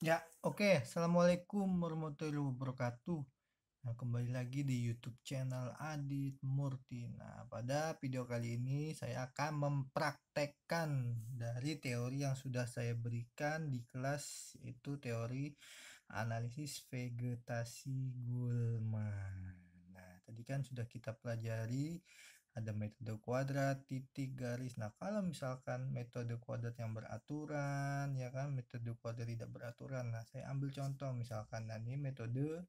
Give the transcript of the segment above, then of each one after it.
Ya, oke. Okay. Assalamualaikum warahmatullahi wabarakatuh. Nah, kembali lagi di YouTube channel Adit Murti. Nah, pada video kali ini saya akan mempraktekkan dari teori yang sudah saya berikan di kelas itu teori analisis vegetasi gulma. Nah, tadi kan sudah kita pelajari ada metode kuadrat, titik, garis. Nah, kalau misalkan metode kuadrat yang beraturan, ya kan, metode kuadrat tidak beraturan. Nah, saya ambil contoh misalkan, nah ini metode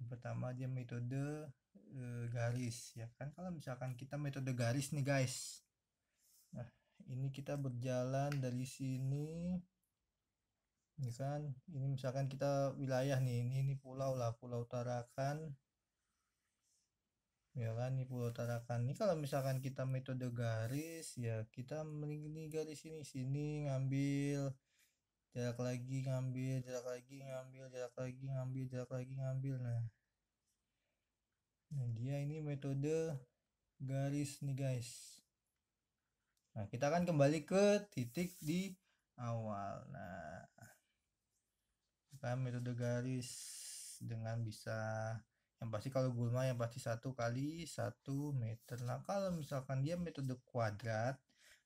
yang pertama dia metode e, garis, ya kan. Kalau misalkan kita metode garis nih guys, nah ini kita berjalan dari sini, ya kan. Ini misalkan kita wilayah nih, ini, ini pulau lah, pulau Tarakan ya kan tarakan ini kalau misalkan kita metode garis ya kita ini garis ini sini ngambil jarak lagi ngambil jarak lagi ngambil jarak lagi ngambil jarak lagi ngambil nah nah dia ini metode garis nih guys nah kita akan kembali ke titik di awal nah kan metode garis dengan bisa yang pasti kalau gulma yang pasti satu kali satu meter nah kalau misalkan dia metode kuadrat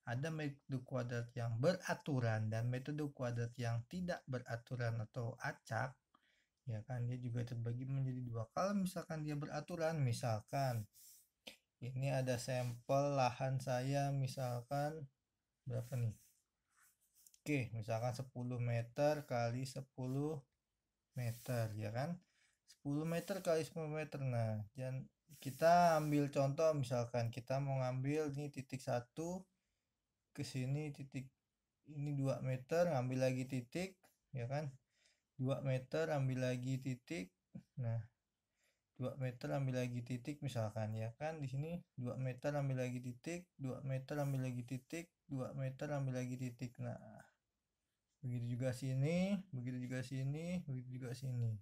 ada metode kuadrat yang beraturan dan metode kuadrat yang tidak beraturan atau acak ya kan dia juga terbagi menjadi dua kalau misalkan dia beraturan misalkan ini ada sampel lahan saya misalkan berapa nih oke misalkan 10 meter kali 10 meter ya kan 10 meter kali 10 meter nah dan kita ambil contoh misalkan kita mau ngambil ini titik satu ke sini titik ini 2 meter ngambil lagi titik ya kan 2 meter ambil lagi titik nah 2 meter ambil lagi titik misalkan ya kan di sini 2 meter ambil lagi titik 2 meter ambil lagi titik 2 meter ambil lagi titik nah begitu juga sini begitu juga sini begitu juga sini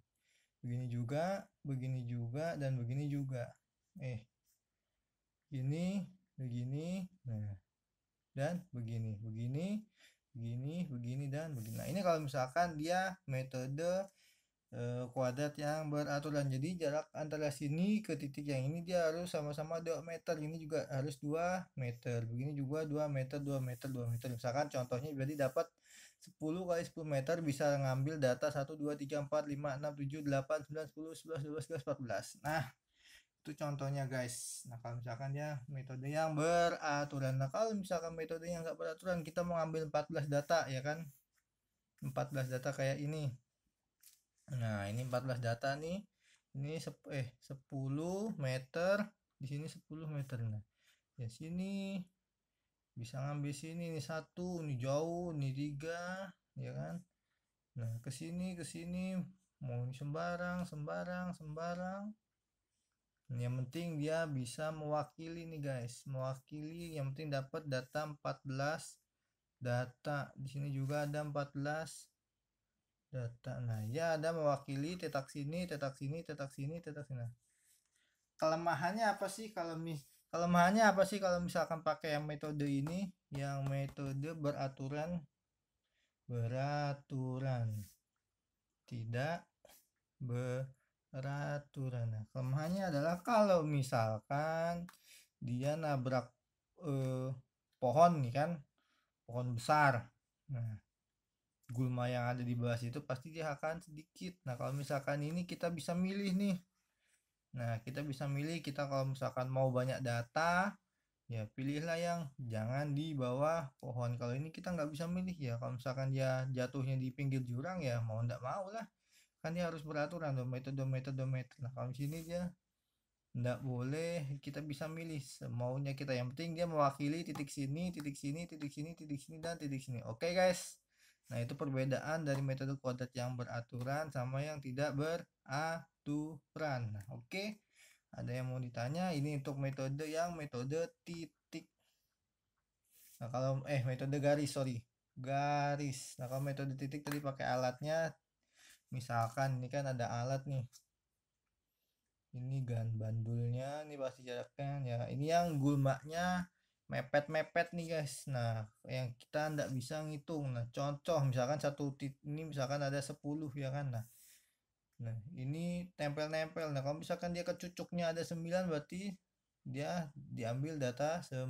begini juga begini juga dan begini juga eh gini begini nah dan begini begini begini begini dan begini nah ini kalau misalkan dia metode Eh, kuadrat yang beraturan jadi jarak antara sini ke titik yang ini dia harus sama-sama 2 meter ini juga harus 2 meter begini juga 2 meter 2 meter 2 meter misalkan contohnya jadi dapat 10 kali 10 meter bisa ngambil data 1 2 3 4 5 6 7 8 9 10 11 12 13 14 nah itu contohnya guys nah kalau misalkan ya metode yang beraturan nah kalau misalkan metode yang nggak beraturan kita mau ambil 14 data ya kan 14 data kayak ini Nah, ini 14 data nih. Ini sep eh 10 meter, di sini 10 meter nah. Ya sini bisa ngambil sini ini satu, ini jauh, ini tiga, ya kan? Nah, kesini kesini ke sini mau sembarang, sembarang, sembarang. Nah, yang penting dia bisa mewakili nih guys, mewakili yang penting dapat data 14 data. Di sini juga ada 14 data nah ya ada mewakili tetak sini tetak sini tetak sini tetak sini nah, kelemahannya apa sih kalau mis kelemahannya apa sih kalau misalkan pakai yang metode ini yang metode beraturan beraturan tidak beraturan nah, kelemahannya adalah kalau misalkan dia nabrak eh, pohon nih kan pohon besar nah gulma yang ada di bawah itu pasti dia akan sedikit nah kalau misalkan ini kita bisa milih nih nah kita bisa milih kita kalau misalkan mau banyak data ya pilihlah yang jangan di bawah pohon kalau ini kita nggak bisa milih ya kalau misalkan dia jatuhnya di pinggir jurang ya mau ndak mau lah kan dia harus beraturan dong metode metode metode nah kalau di sini dia ndak boleh kita bisa milih semaunya kita yang penting dia mewakili titik sini titik sini titik sini titik sini dan titik sini oke okay, guys Nah, itu perbedaan dari metode kuadrat yang beraturan sama yang tidak beraturan. Nah, oke. Okay. Ada yang mau ditanya? Ini untuk metode yang metode titik. Nah, kalau eh metode garis, sorry. Garis. Nah, kalau metode titik tadi pakai alatnya misalkan ini kan ada alat nih. Ini gan bandulnya, ini pasti jaraknya ya. Ini yang gulmaknya mepet-mepet nih guys nah yang kita ndak bisa ngitung nah contoh misalkan satu tit ini misalkan ada 10 ya kan nah nah ini tempel-nempel nah kalau misalkan dia kecucuknya ada 9 berarti dia diambil data 9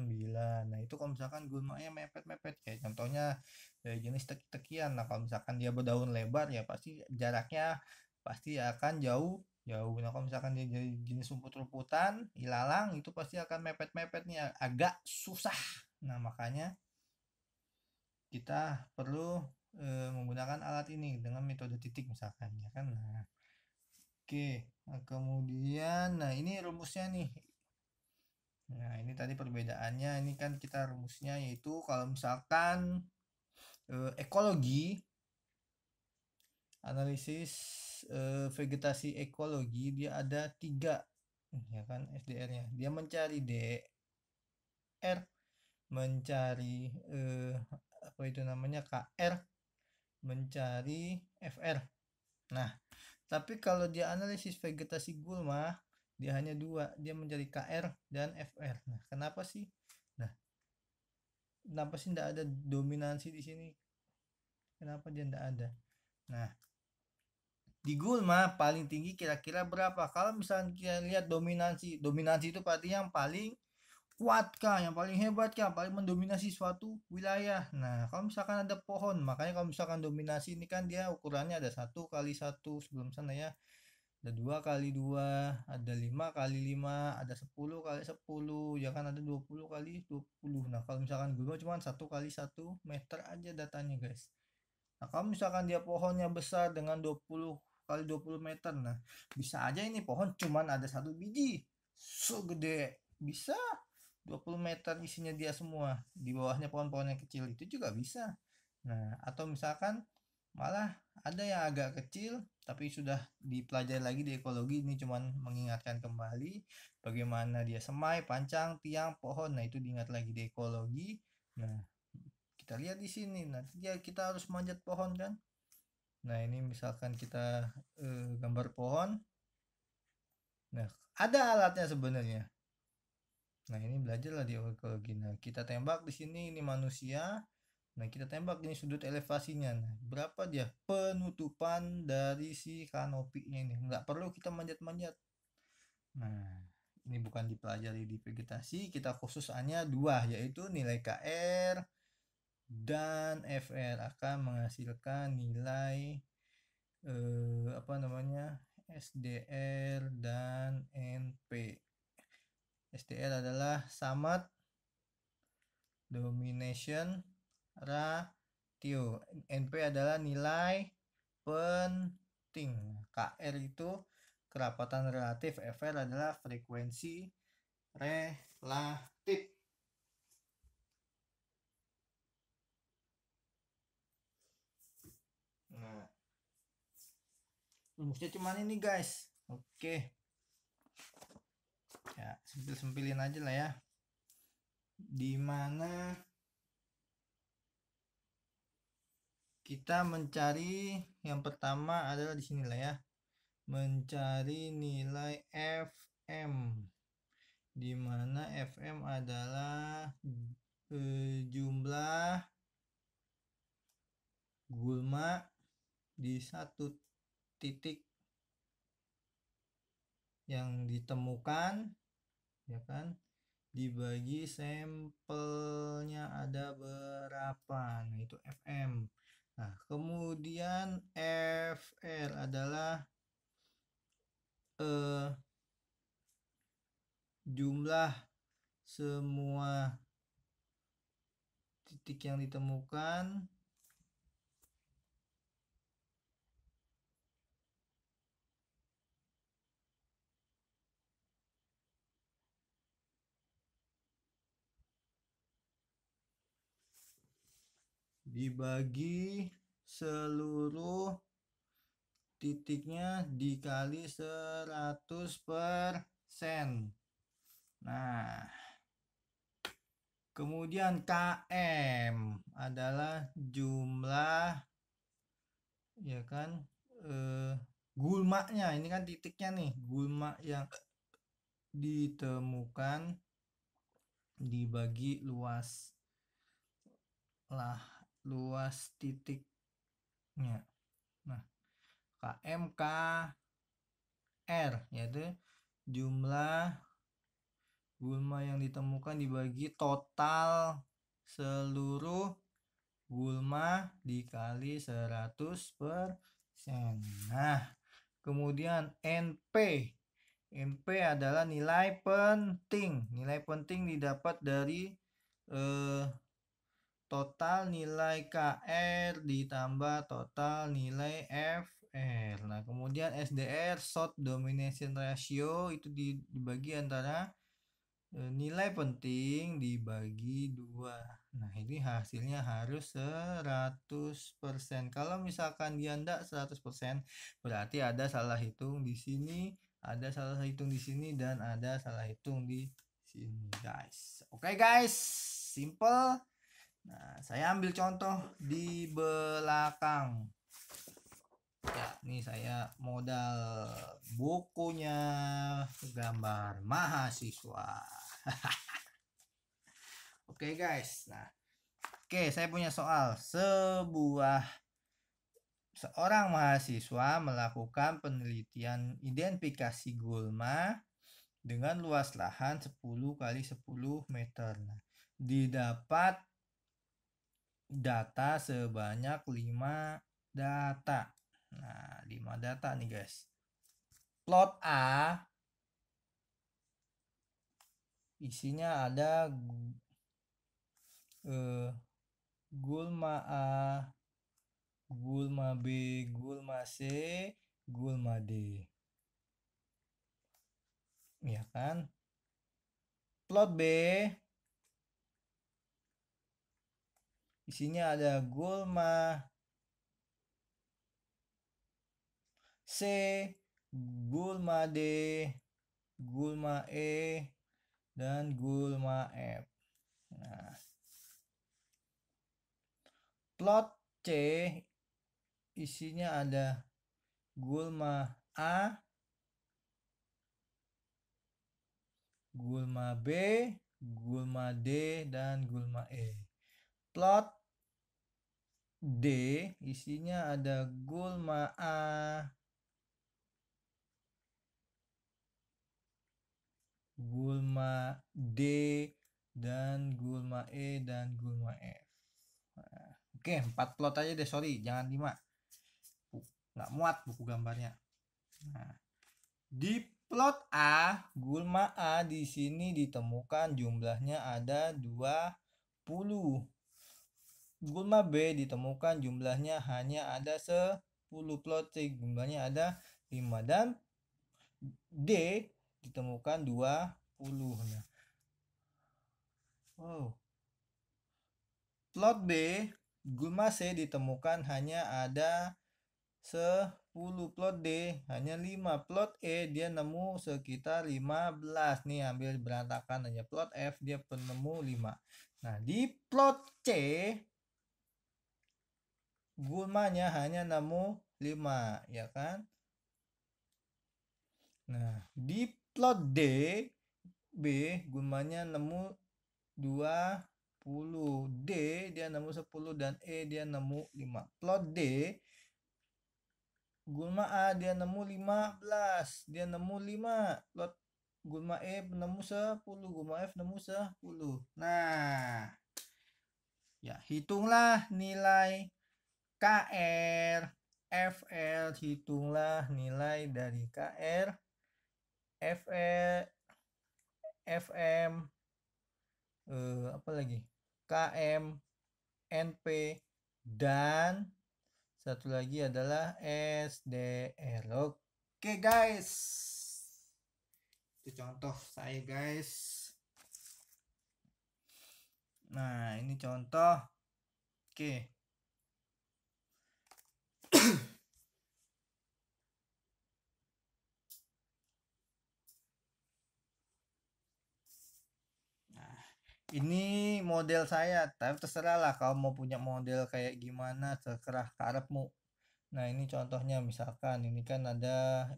nah itu kalau misalkan gulmanya mepet-mepet kayak contohnya dari jenis teki-tekian nah kalau misalkan dia berdaun lebar ya pasti jaraknya pasti akan jauh jauh nah kalau misalkan dia jadi jenis rumput-rumputan ilalang itu pasti akan mepet-mepet nih agak susah nah makanya kita perlu e, menggunakan alat ini dengan metode titik misalkan ya kan nah oke nah, kemudian nah ini rumusnya nih nah ini tadi perbedaannya ini kan kita rumusnya yaitu kalau misalkan e, ekologi analisis eh, vegetasi ekologi dia ada tiga ya kan SDR-nya dia mencari D, R, mencari eh, apa itu namanya KR mencari FR nah tapi kalau dia analisis vegetasi gulma dia hanya dua dia mencari KR dan FR nah kenapa sih nah kenapa sih tidak ada dominansi di sini kenapa dia tidak ada nah di Gulma paling tinggi kira-kira berapa? Kalau misalnya kita lihat dominansi, dominansi itu berarti yang paling kuat kah, yang paling hebat kah, paling mendominasi suatu wilayah. Nah, kalau misalkan ada pohon, makanya kalau misalkan dominasi ini kan dia ukurannya ada satu kali satu sebelum sana ya. Ada dua kali dua, ada lima kali lima, ada sepuluh kali sepuluh, ya kan ada dua puluh kali dua puluh. Nah, kalau misalkan gulma cuma satu kali satu meter aja datanya guys. Nah, kalau misalkan dia pohonnya besar dengan 20 kali 20 meter nah bisa aja ini pohon cuman ada satu biji so gede, bisa 20 meter isinya dia semua di bawahnya pohon-pohon yang kecil itu juga bisa nah atau misalkan malah ada yang agak kecil tapi sudah dipelajari lagi di ekologi ini cuman mengingatkan kembali bagaimana dia semai pancang tiang pohon nah itu diingat lagi di ekologi nah kita lihat di sini nanti dia kita harus manjat pohon kan Nah, ini misalkan kita eh, gambar pohon. Nah, ada alatnya sebenarnya. Nah, ini belajarlah di ekologi. Nah, kita tembak di sini ini manusia. Nah, kita tembak ini sudut elevasinya. Nah, berapa dia penutupan dari si kanopinya ini? Nggak perlu kita manjat-manjat. Nah, ini bukan dipelajari di vegetasi, kita khusus hanya dua yaitu nilai KR dan FR akan menghasilkan nilai eh, apa namanya SDR dan NP. SDR adalah samat domination ratio. NP adalah nilai penting. KR itu kerapatan relatif, FR adalah frekuensi relatif. rumusnya cuman ini guys oke okay. ya sempil sempilin aja lah ya di mana kita mencari yang pertama adalah di sini ya mencari nilai FM di mana FM adalah e, jumlah gulma di satu titik yang ditemukan ya kan dibagi sampelnya ada berapa nah itu FM nah kemudian FR adalah eh, jumlah semua titik yang ditemukan dibagi seluruh titiknya dikali 100 persen. Nah, kemudian KM adalah jumlah ya kan eh, gulmaknya ini kan titiknya nih gulma yang ditemukan dibagi luas lah luas titiknya. Nah, KMK R yaitu jumlah gulma yang ditemukan dibagi total seluruh gulma dikali 100 persen. Nah, kemudian NP. NP adalah nilai penting. Nilai penting didapat dari eh, total nilai KR ditambah total nilai FR. Nah, kemudian SDR short domination ratio itu dibagi antara e, nilai penting dibagi dua. Nah, ini hasilnya harus 100%. Kalau misalkan dia tidak 100%, berarti ada salah hitung di sini, ada salah hitung di sini dan ada salah hitung di sini, guys. Oke, okay, guys. Simple Nah, saya ambil contoh di belakang. Ya, ini saya modal bukunya gambar mahasiswa. oke okay, guys. Nah, oke okay, saya punya soal sebuah seorang mahasiswa melakukan penelitian identifikasi gulma dengan luas lahan 10 kali 10 meter. Nah, didapat data sebanyak 5 data. Nah, 5 data nih guys. Plot A isinya ada eh gulma A, gulma B, gulma C, gulma D. Ya kan? Plot B Isinya ada gulma, C, gulma D, gulma E, dan gulma F. Nah, plot C isinya ada gulma A, gulma B, gulma D, dan gulma E plot D isinya ada gulma A gulma D dan gulma E dan gulma F nah, oke okay, 4 plot aja deh sorry jangan lima, nggak muat buku gambarnya nah di plot A, gulma A di sini ditemukan jumlahnya ada 20. Gulma B ditemukan jumlahnya hanya ada 10 plotik, jumlahnya ada 5 dan D ditemukan 20. Nah. Oh. Plot B, gulma C ditemukan hanya ada 10 plot D, hanya 5 plot E dia nemu sekitar 15 nih ambil berantakan aja plot F dia penemu 5. Nah, di plot C gulmanya hanya nemu 5 ya kan nah di plot D B gulmanya nemu 20 D dia nemu 10 dan E dia nemu 5 plot D Gulma A dia nemu 15 dia nemu 5 plot Gulma E nemu 10 Gulma F nemu 10 nah ya hitunglah nilai KR, FL, hitunglah nilai dari KR, FL, FM, eh, apa lagi? KM, NP, dan satu lagi adalah SDR. Oke guys, itu contoh saya guys. Nah ini contoh. Oke nah, ini model saya, tapi terserah lah kalau mau punya model kayak gimana, terserah karepmu. Nah, ini contohnya misalkan ini kan ada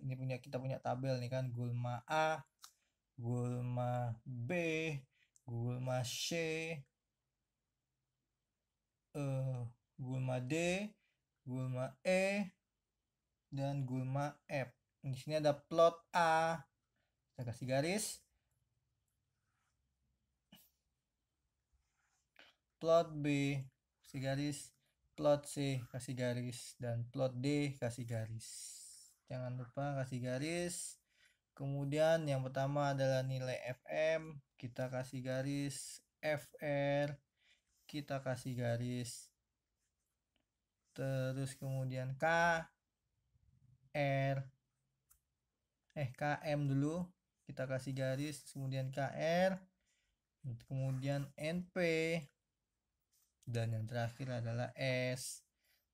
ini punya kita punya tabel nih kan gulma A, gulma B, gulma C, eh uh, gulma D, Gulma E dan Gulma F. Di sini ada plot A. Kita kasih garis. Plot B kasih garis, plot C kasih garis dan plot D kasih garis. Jangan lupa kasih garis. Kemudian yang pertama adalah nilai FM, kita kasih garis FR, kita kasih garis terus kemudian K R eh KM dulu kita kasih garis kemudian KR kemudian NP dan yang terakhir adalah S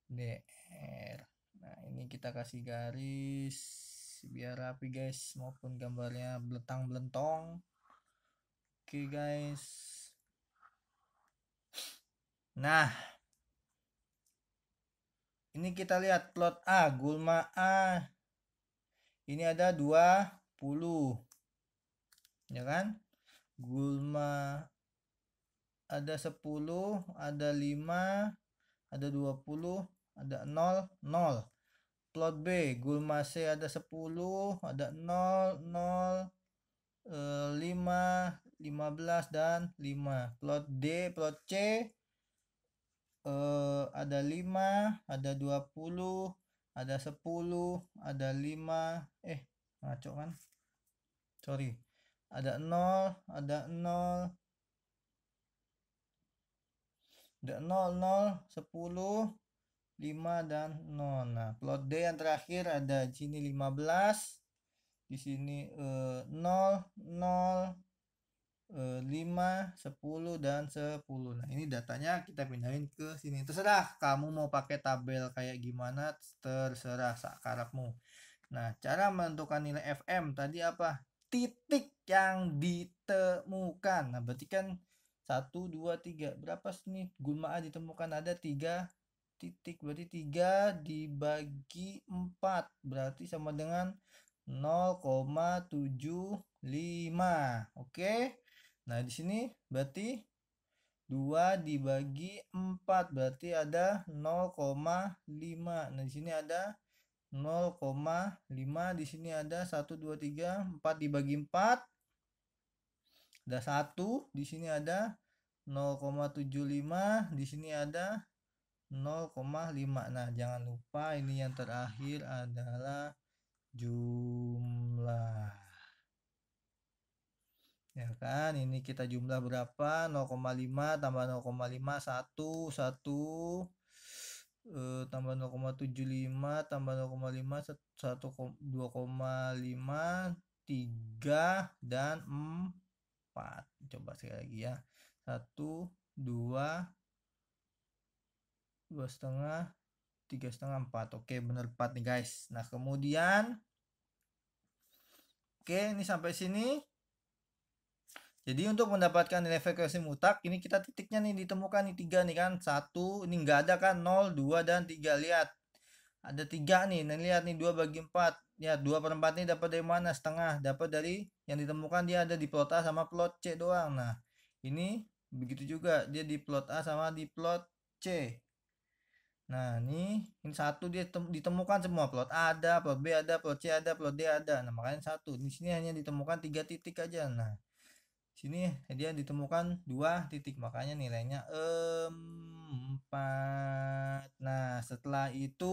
DR nah ini kita kasih garis biar rapi guys maupun gambarnya beletang belentong oke okay, guys nah ini kita lihat plot A gulma A ini ada 20 ya kan gulma ada 10 ada 5 ada 20 ada 0 0 plot B gulma C ada 10 ada 0 0 5 15 dan 5 plot D plot C eh, ada 5, ada 20, ada 10, ada 5, eh ngaco kan? Sorry. Ada 0, ada 0, ada 0, 0, 10, 5 dan 0. Nah, plot D yang terakhir ada di sini 15, di sini eh, 0, 0, 5, eh, 10, dan 10 Nah ini datanya kita pindahin ke sini Terserah kamu mau pakai tabel kayak gimana Terserah sakarapmu Nah cara menentukan nilai FM tadi apa? Titik yang ditemukan Nah berarti kan 1, 2, 3 Berapa sini gulma A ditemukan? Ada 3 titik Berarti 3 dibagi 4 Berarti sama dengan 0,75 Oke okay? Nah, di sini berarti 2 dibagi 4 berarti ada 0,5. Nah, di sini ada 0,5 di sini ada 1 2 3 4 dibagi 4 ada 1 di sini ada 0,75 di sini ada 0,5 nah jangan lupa ini yang terakhir adalah jumlah ya kan ini kita jumlah berapa 0,5 tambah 0,5 1 1 e, tambah 0,75 tambah 0,5 1 2,5 3 dan 4 coba sekali lagi ya 1 2 2 setengah tiga setengah empat oke bener empat nih guys nah kemudian oke ini sampai sini jadi untuk mendapatkan nilai frekuensi mutak ini kita titiknya nih ditemukan nih tiga nih kan satu ini nggak ada kan nol dua dan tiga lihat ada tiga nih nih lihat nih dua bagi empat ya dua per empat ini dapat dari mana setengah dapat dari yang ditemukan dia ada di plot A sama plot C doang nah ini begitu juga dia di plot A sama di plot C nah ini ini satu dia ditemukan semua plot A ada plot B ada plot C ada plot D ada nah makanya satu di sini hanya ditemukan tiga titik aja nah sini dia ditemukan dua titik makanya nilainya empat nah setelah itu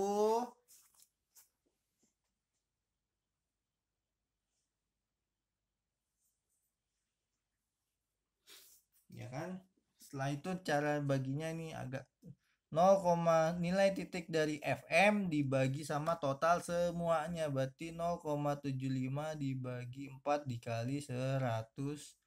ya kan setelah itu cara baginya ini agak 0, nilai titik dari FM dibagi sama total semuanya berarti 0,75 dibagi 4 dikali 100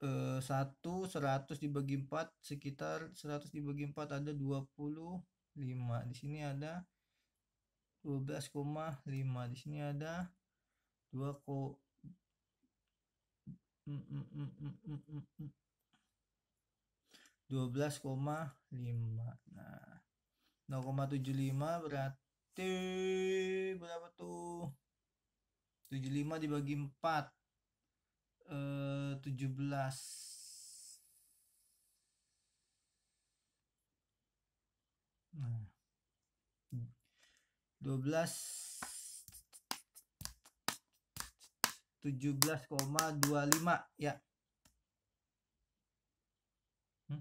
Eh, satu seratus dibagi empat sekitar seratus dibagi empat ada dua puluh lima di sini ada dua belas koma lima di sini ada dua ko mm, mm, mm, dua belas koma lima nah 0,75 berarti berapa tuh 75 dibagi 4 eh, 17 Nah. 12 17,25 ya. Hmm?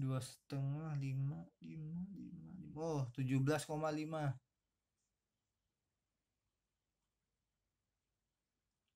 dua setengah lima lima lima lima oh tujuh belas koma lima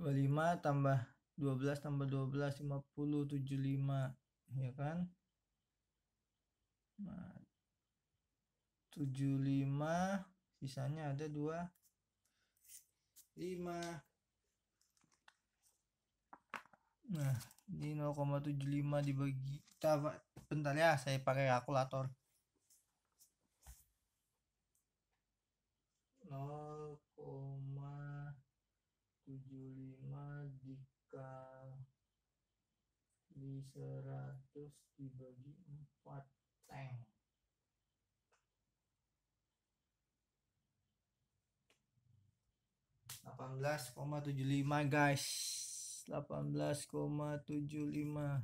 25 tambah 12 tambah 12 50 75 ya kan nah, 75 sisanya ada 2 5 nah ini 0,75 dibagi bentar, bentar ya saya pakai kalkulator 0 seratus dibagi empat tank. delapan belas koma tujuh lima guys delapan belas koma tujuh lima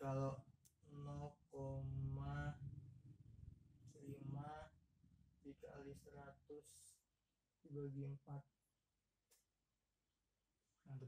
kalau nol koma lima dikali seratus dibagi empat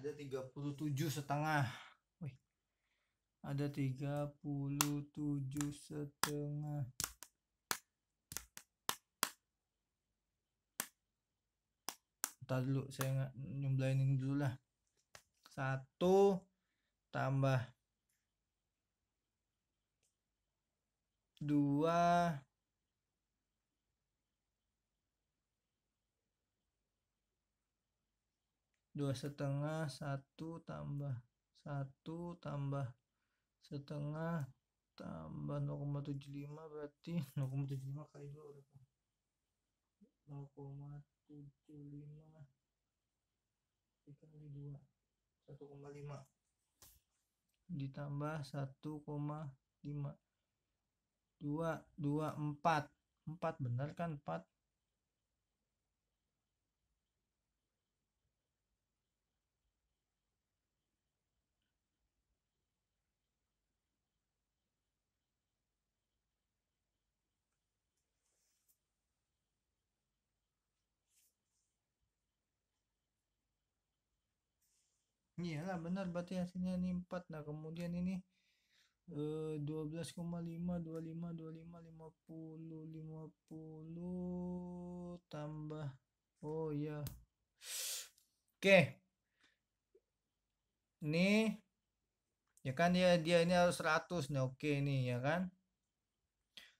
ada 37 setengah Wih. ada 37 setengah Ntar dulu saya nggak nyumblain ini dulu lah satu tambah dua dua setengah satu tambah satu tambah setengah tambah 0,75 berarti 0,75 kali dua berapa 0,75 dikali dua 1,5 ditambah 1,5 2 2 4 4 benar kan 4 iyalah benar berarti hasilnya ini 4 nah kemudian ini eh, 12,5 25 25 50 50 tambah oh iya oke okay. ini ya kan dia dia ini harus 100 nah oke okay, ini ya kan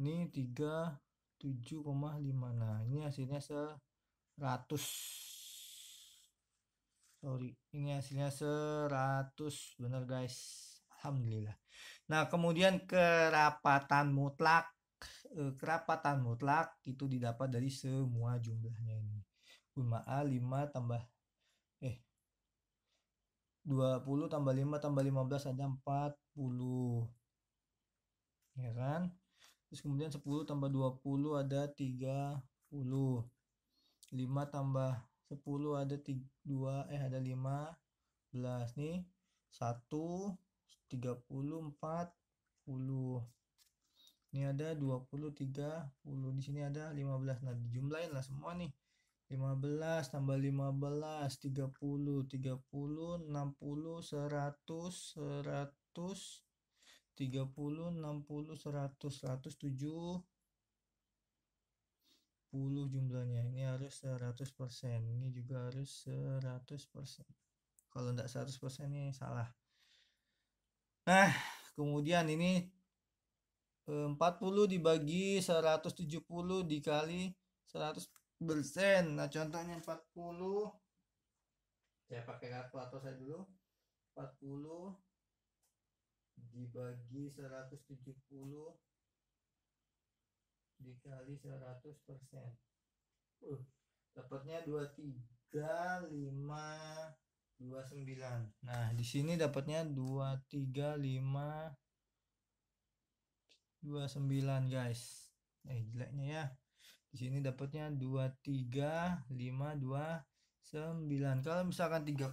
ini 37,5 nah ini hasilnya 100 sorry ini hasilnya 100 bener guys Alhamdulillah nah kemudian kerapatan mutlak eh, kerapatan mutlak itu didapat dari semua jumlahnya ini 5A 5 tambah eh 20 tambah 5 tambah 15 ada 40 ya kan terus kemudian 10 tambah 20 ada 30 5 tambah 10 ada 2 eh ada 15 nih 1 30 40 ini ada 20 30 di sini ada 15 nah dijumlahin lah semua nih 15 tambah 15 30 30 60 100 100 30, 60, 100, 107 10 jumlahnya ini harus 100% ini juga harus 100% kalau tidak 100% ini salah nah kemudian ini 40 eh, dibagi 170 dikali 100% nah contohnya 40 saya pakai kartu atau saya dulu 40 dibagi 170 dikali 100 persen uh, dapatnya 29 nah di sini dapatnya 29 guys eh jeleknya ya di sini dapatnya 23529 kalau misalkan 30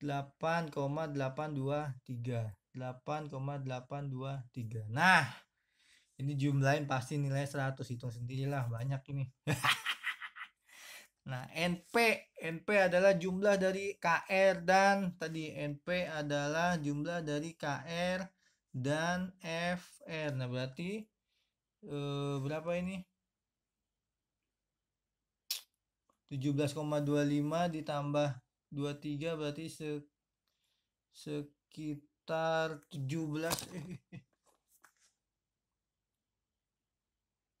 8,823. 8,823. Nah, ini jumlahin pasti nilai 100 hitung sendirilah banyak ini. nah, NP, NP adalah jumlah dari KR dan tadi NP adalah jumlah dari KR dan FR. Nah, berarti eh, berapa ini? 17,25 ditambah 23 berarti se sekitar 17 eh.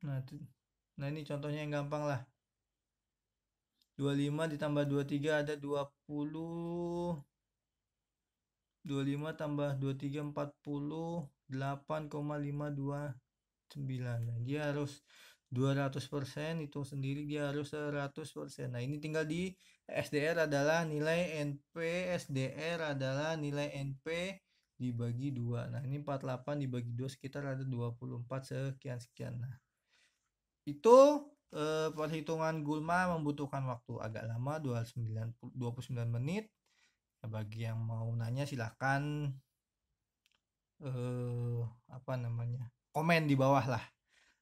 Nah, nah ini contohnya yang gampang lah. 25 ditambah 23 ada 20 25 tambah 23 48,529 Nah, dia harus 200% hitung sendiri dia harus 100% nah ini tinggal di SDR adalah nilai NP SDR adalah nilai NP dibagi 2 nah ini 48 dibagi 2 sekitar ada 24 sekian sekian nah itu eh, perhitungan gulma membutuhkan waktu agak lama 29, 29 menit nah, bagi yang mau nanya silahkan eh, apa namanya komen di bawah lah